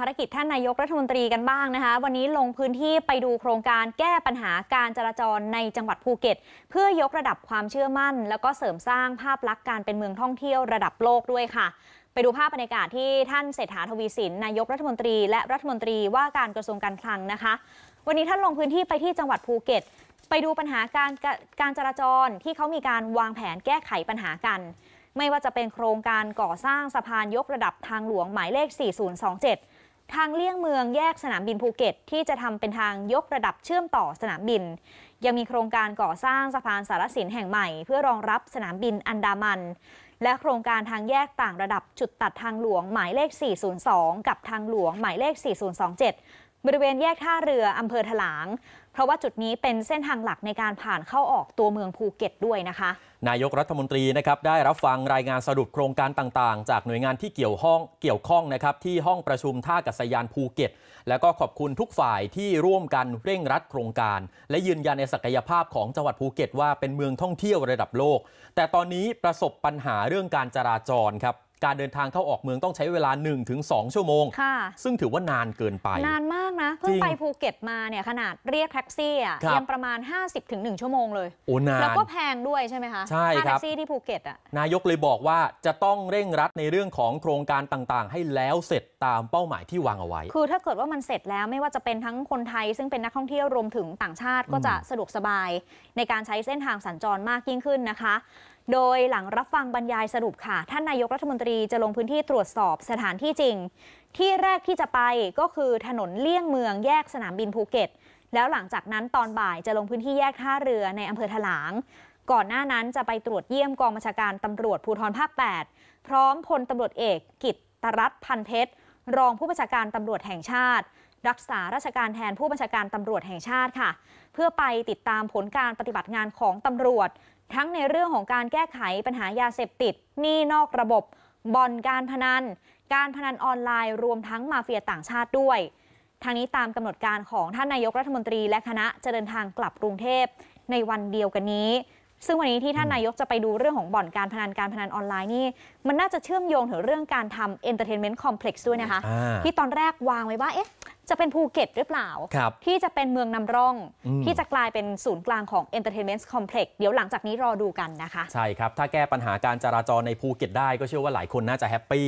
ภารกิจท่านนายกรัฐมนตรีกันบ้างนะคะ วันนี้ลงพื้นที่ไปดูโครงการแก้ปัญหาการจราจรในจังหวัดภูเก็ต เพื่อยกระดับความเชื่อมั่น แล้วก็เสริมสร้างภาพลักษณ์การเป็นเมืองท่องเที่ยวระดับโลกด้วยค่ะ ไปดูภาพบรรยากาศที่ท่านเศรษฐาทวีสิน นายกรัฐมนตรีและรัฐมนตรีว่าการกระทรวงการคลังนะคะ วันนี้ท่านลงพื้นที่ไปที่จังหวัดภูเก็ต ไปดูปัญหาการการจราจรที่เขามีการวางแผนแก้ไขปัญหากัน ไม่ว่าจะเป็นโครงการก่อสร้างสะพานยกระดับทางหลวงหมายเลข 4027ทางเลี่ยงเมืองแยกสนามบินภูเก็ต ที่จะทำเป็นทางยกระดับเชื่อมต่อสนามบิน ยังมีโครงการก่อสร้างสะพานสารสินแห่งใหม่เพื่อรองรับสนามบินอันดามัน และโครงการทางแยกต่างระดับจุดตัดทางหลวงหมายเลข 402 กับทางหลวงหมายเลข 4027บริเวณแยกท่าเรืออำเภอถลางเพราะว่าจุดนี้เป็นเส้นทางหลักในการผ่านเข้าออกตัวเมืองภูเก็ตด้วยนะคะนายกรัฐมนตรีนะครับได้รับฟังรายงานสรุปโครงการต่างๆ จากหน่วยงานที่เกี่ยวห้องเกี่ยวข้องนะครับที่ห้องประชุมท่ากัศยานภูเก็ต และก็ขอบคุณทุกฝ่ายที่ร่วมกันเร่งรัดโครงการ และยืนยันในศักยภาพของจังหวัดภูเก็ตว่าเป็นเมืองท่องเที่ยวระดับโลก แต่ตอนนี้ประสบปัญหาเรื่องการจราจรครับการเดินทางเข้าออกเมืองต้องใช้เวลา 1-2 ชั่วโมงค่ะ ซึ่งถือว่านานเกินไป นานมากนะเพิ่งไปภูเก็ตมาเนี่ยขนาดเรียกแท็กซี่อ่ะยังประมาณ50-1ชั่วโมงเลยโอ้นานแล้วก็แพงด้วยใช่ไหมคะ ใช่ครับแท็กซี่ที่ภูเก็ตอ่ะนายกเลยบอกว่าจะต้องเร่งรัดในเรื่องของโครงการต่างๆ ให้แล้วเสร็จตามเป้าหมายที่วางเอาไว้ คือถ้าเกิดว่ามันเสร็จแล้วไม่ว่าจะเป็นทั้งคนไทย ซึ่งเป็นนักท่องเที่ยวรวมถึงต่างชาติก็จะสะดวกสบาย ในการใช้เส้นทางสัญจรมากยิ่งขึ้นนะคะโดยหลังรับฟังบรรยายสรุปค่ะ ท่านนายกรัฐมนตรีจะลงพื้นที่ตรวจสอบสถานที่จริง ที่แรกที่จะไปก็คือถนนเลี่ยงเมืองแยกสนามบินภูเก็ต แล้วหลังจากนั้นตอนบ่ายจะลงพื้นที่แยกท่าเรือในอำเภอถลาง ก่อนหน้านั้นจะไปตรวจเยี่ยมกองบัญชาการตำรวจภูธรภาค 8 พร้อมพลตำรวจเอกกิตตรัตพันเพชรรองผู้บัญชาการตำรวจแห่งชาติ รักษาราชการแทนผู้บัญชาการตำรวจแห่งชาติค่ะ เพื่อไปติดตามผลการปฏิบัติงานของตำรวจทั้งในเรื่องของการแก้ไขปัญหายาเสพติดหนี้นอกระบบบ่อนการพนัน การพนันออนไลน์ รวมทั้งมาเฟียต่างชาติด้วยทางนี้ตามกำหนดการของท่านนายกรัฐมนตรีและคณะจะเดินทางกลับกรุงเทพในวันเดียวกันนี้ ซึ่งวันนี้ที่ท่านนายกจะไปดูเรื่องของบ่อนการพนันการพนันออนไลน์นี่มันน่าจะเชื่อมโยงถึงเรื่องการทำเอนเตอร์เทนเมนต์คอมเพล็กซ์ด้วยนะคะที่ตอนแรกวางไว้ว่าเอ๊ะจะเป็นภูเก็ตหรือเปล่า ที่จะเป็นเมืองนำร่อง ที่จะกลายเป็นศูนย์กลางของเเออนตร์เทนเมนต์คอมเพล็กซ์เดี๋ยวหลังจากนี้รอดูกันนะคะ ใช่ครับ ถ้าแก้ปัญหาการจราจรในภูเก็ตได้ก็เชื่อว่าหลายคนน่าจะแฮปปี้